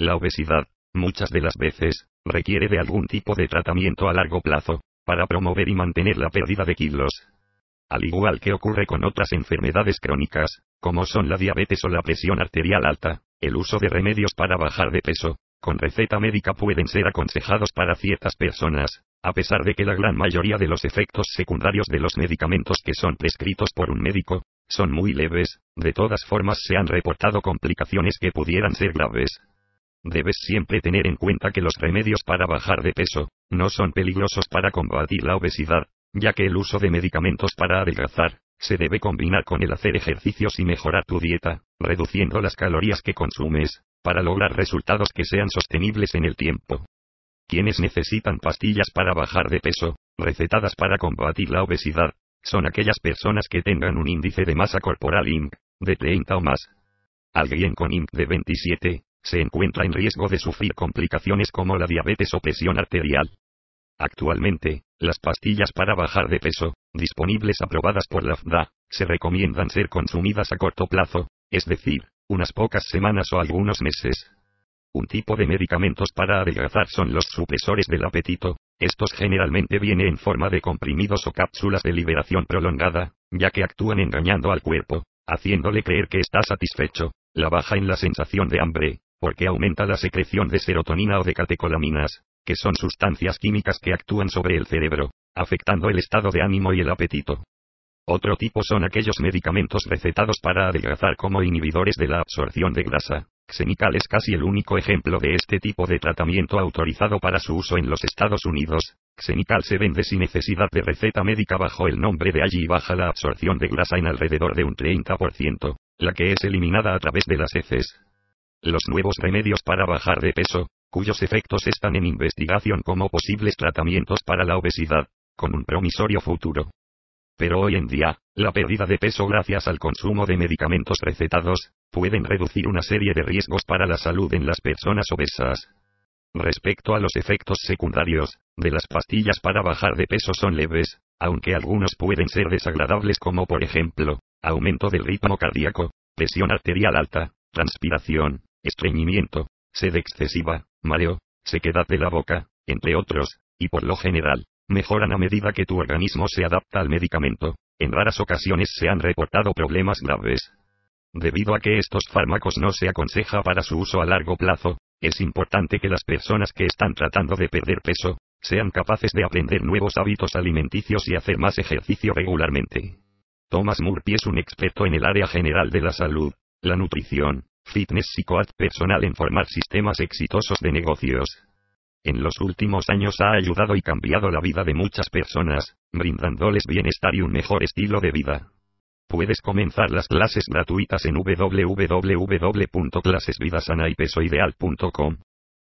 La obesidad, muchas de las veces, requiere de algún tipo de tratamiento a largo plazo, para promover y mantener la pérdida de kilos. Al igual que ocurre con otras enfermedades crónicas, como son la diabetes o la presión arterial alta, el uso de remedios para bajar de peso, con receta médica pueden ser aconsejados para ciertas personas, a pesar de que la gran mayoría de los efectos secundarios de los medicamentos que son prescritos por un médico, son muy leves, de todas formas se han reportado complicaciones que pudieran ser graves. Debes siempre tener en cuenta que los remedios para bajar de peso no son peligrosos para combatir la obesidad, ya que el uso de medicamentos para adelgazar se debe combinar con el hacer ejercicios y mejorar tu dieta, reduciendo las calorías que consumes, para lograr resultados que sean sostenibles en el tiempo. Quienes necesitan pastillas para bajar de peso, recetadas para combatir la obesidad, son aquellas personas que tengan un índice de masa corporal INC, de 30 o más. Alguien con INC de 27, se encuentra en riesgo de sufrir complicaciones como la diabetes o presión arterial. Actualmente, las pastillas para bajar de peso, disponibles aprobadas por la FDA, se recomiendan ser consumidas a corto plazo, es decir, unas pocas semanas o algunos meses. Un tipo de medicamentos para adelgazar son los supresores del apetito, estos generalmente vienen en forma de comprimidos o cápsulas de liberación prolongada, ya que actúan engañando al cuerpo, haciéndole creer que está satisfecho. La baja en la sensación de hambre, porque aumenta la secreción de serotonina o de catecolaminas, que son sustancias químicas que actúan sobre el cerebro, afectando el estado de ánimo y el apetito. Otro tipo son aquellos medicamentos recetados para adelgazar como inhibidores de la absorción de grasa. Xenical es casi el único ejemplo de este tipo de tratamiento autorizado para su uso en los Estados Unidos. Xenical se vende sin necesidad de receta médica bajo el nombre de allí y baja la absorción de grasa en alrededor de un 30%, la que es eliminada a través de las heces. Los nuevos remedios para bajar de peso, cuyos efectos están en investigación como posibles tratamientos para la obesidad, con un promisorio futuro. Pero hoy en día, la pérdida de peso gracias al consumo de medicamentos recetados, pueden reducir una serie de riesgos para la salud en las personas obesas. Respecto a los efectos secundarios, de las pastillas para bajar de peso son leves, aunque algunos pueden ser desagradables como por ejemplo, aumento del ritmo cardíaco, presión arterial alta, transpiración, estreñimiento, sed excesiva, mareo, sequedad de la boca, entre otros, y por lo general, mejoran a medida que tu organismo se adapta al medicamento. En raras ocasiones se han reportado problemas graves. Debido a que estos fármacos no se aconseja para su uso a largo plazo, es importante que las personas que están tratando de perder peso, sean capaces de aprender nuevos hábitos alimenticios y hacer más ejercicio regularmente. Thomas Murphy es un experto en el área general de la salud, la nutrición, Fitness y Personal en formar sistemas exitosos de negocios. En los últimos años ha ayudado y cambiado la vida de muchas personas, brindándoles bienestar y un mejor estilo de vida. Puedes comenzar las clases gratuitas en www.clasesvidasanaypesoideal.com.